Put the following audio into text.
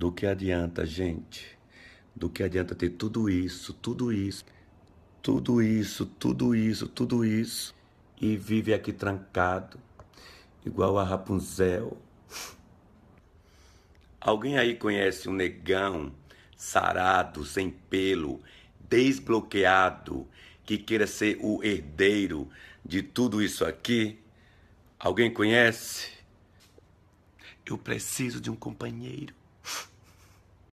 Do que adianta, gente? Do que adianta ter tudo isso, tudo isso, tudo isso, tudo isso, tudo isso e vive aqui trancado, igual a Rapunzel? Alguém aí conhece um negão sarado, sem pelo, desbloqueado, que queira ser o herdeiro de tudo isso aqui? Alguém conhece? Eu preciso de um companheiro.